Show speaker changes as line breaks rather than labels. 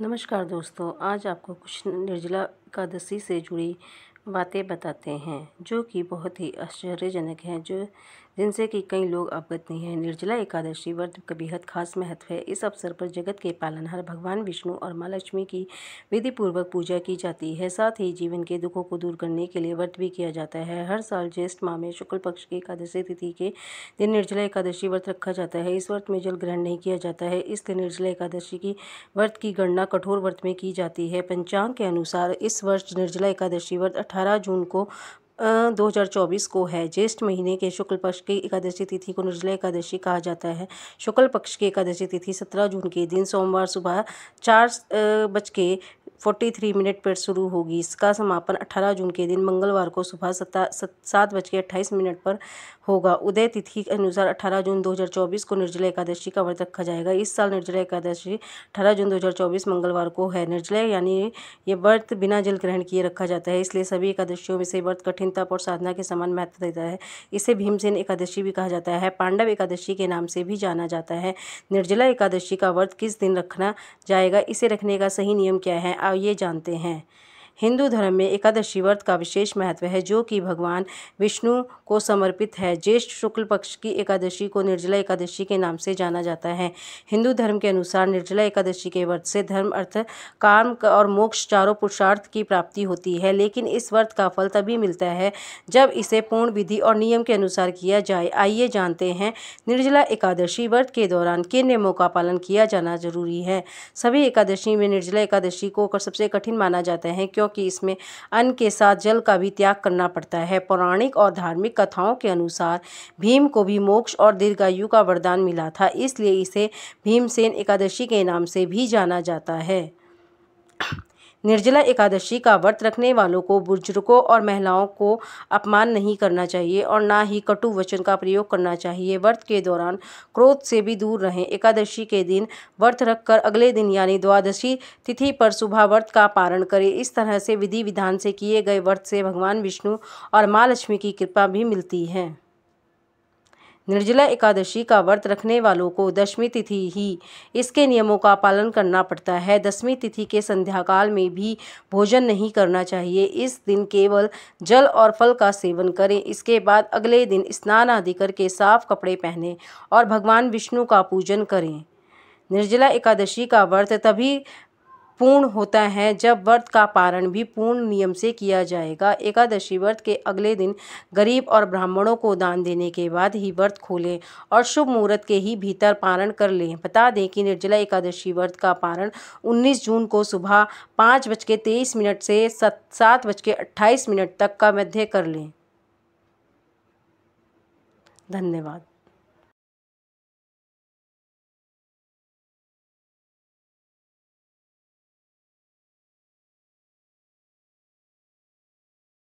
नमस्कार दोस्तों आज आपको कुछ निर्जला एकादशी से जुड़ी बातें बताते हैं जो कि बहुत ही आश्चर्यजनक हैं जो जिनसे कि कई लोग अवगत नहीं हैं निर्जला एकादशी व्रत बेहद खास महत्व है इस अवसर पर जगत के पालनहार भगवान विष्णु और माँ लक्ष्मी की पूर्वक पूजा की जाती है साथ ही जीवन के दुखों को दूर करने के लिए व्रत भी किया जाता है हर साल ज्येष्ठ माह में शुक्ल पक्ष की एकादशी तिथि के दिन निर्जला एकादशी व्रत रखा जाता है इस व्रत में जल ग्रहण नहीं किया जाता है इस दिन निर्जला एकादशी की व्रत की गणना कठोर व्रत में की जाती है पंचांग के अनुसार इस वर्ष निर्जला एकादशी व्रत अठारह जून को 2024 को है ज्येष्ठ महीने के शुक्ल पक्ष की एकादशी तिथि को निर्जला एकादशी कहा जाता है शुक्ल पक्ष की एकादशी तिथि 17 जून के दिन सोमवार सुबह चार बज के 43 मिनट पर शुरू होगी इसका समापन 18 जून के दिन मंगलवार को सुबह सात बज के अट्ठाईस मिनट पर होगा उदय तिथि के अनुसार 18 जून 2024 को निर्जला एकादशी का व्रत रखा जाएगा इस साल निर्जला एकादशी 18 जून 2024 मंगलवार को है निर्जला यानी ये व्रत बिना जल ग्रहण किए रखा जाता है इसलिए सभी एकादशियों में से व्रत कठिन तप और साधना के समान महत्व देता है इसे भीमसेन एकादशी भी कहा जाता है पांडव एकादशी के नाम से भी जाना जाता है निर्जला एकादशी का व्रत किस दिन रखना जाएगा इसे रखने का सही नियम क्या है ये जानते हैं हिंदू धर्म में एकादशी व्रत का विशेष महत्व है जो कि भगवान विष्णु को समर्पित है ज्येष्ठ शुक्ल पक्ष की एकादशी को निर्जला एकादशी के नाम से जाना जाता है हिंदू धर्म के अनुसार निर्जला एकादशी के व्रत से धर्म अर्थ काम और मोक्ष चारों पुरुषार्थ की प्राप्ति होती है लेकिन इस व्रत का फल तभी मिलता है जब इसे पूर्ण विधि और नियम के अनुसार किया जाए आइए जानते हैं निर्जला एकादशी व्रत के दौरान किन नियमों का पालन किया जाना जरूरी है सभी एकादशी में निर्जला एकादशी को सबसे कठिन माना जाता है क्यों क्योंकि इसमें अन्न के साथ जल का भी त्याग करना पड़ता है पौराणिक और धार्मिक कथाओं के अनुसार भीम को भी मोक्ष और दीर्घायु का वरदान मिला था इसलिए इसे भीमसेन एकादशी के नाम से भी जाना जाता है निर्जला एकादशी का व्रत रखने वालों को बुजुर्गों और महिलाओं को अपमान नहीं करना चाहिए और ना ही कटु वचन का प्रयोग करना चाहिए व्रत के दौरान क्रोध से भी दूर रहें एकादशी के दिन व्रत रखकर अगले दिन यानी द्वादशी तिथि पर सुबह व्रत का पारण करें इस तरह से विधि विधान से किए गए व्रत से भगवान विष्णु और माँ लक्ष्मी की कृपा भी मिलती है निर्जला एकादशी का व्रत रखने वालों को दशमी तिथि ही इसके नियमों का पालन करना पड़ता है दसवीं तिथि के संध्याकाल में भी भोजन नहीं करना चाहिए इस दिन केवल जल और फल का सेवन करें इसके बाद अगले दिन स्नान आदि करके साफ कपड़े पहने और भगवान विष्णु का पूजन करें निर्जला एकादशी का व्रत तभी पूर्ण होता है जब व्रत का पारण भी पूर्ण नियम से किया जाएगा एकादशी व्रत के अगले दिन गरीब और ब्राह्मणों को दान देने के बाद ही व्रत खोलें और शुभ मुहूर्त के ही भीतर पारण कर लें बता दें कि निर्जला एकादशी व्रत का पारण 19 जून को सुबह पाँच बज के तेईस मिनट से सात बज के अट्ठाईस मिनट तक का मध्य कर लें धन्यवाद